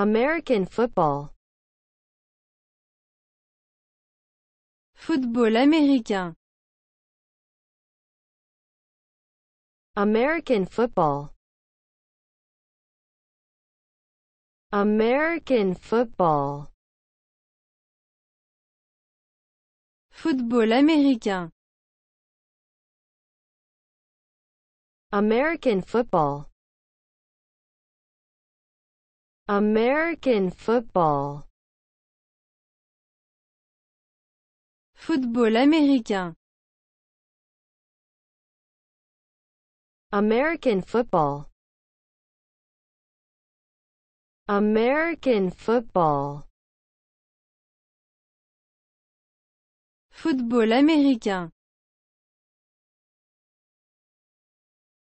American football. Football américain. American football. American football. Football américain. American football. American football. Football américain. American football. American football. Football américain.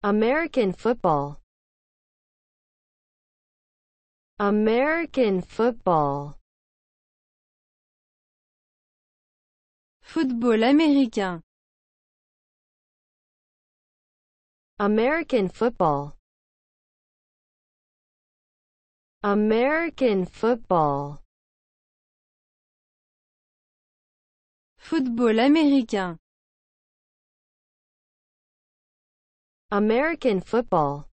American football. American football Football américain American football American football Football américain American football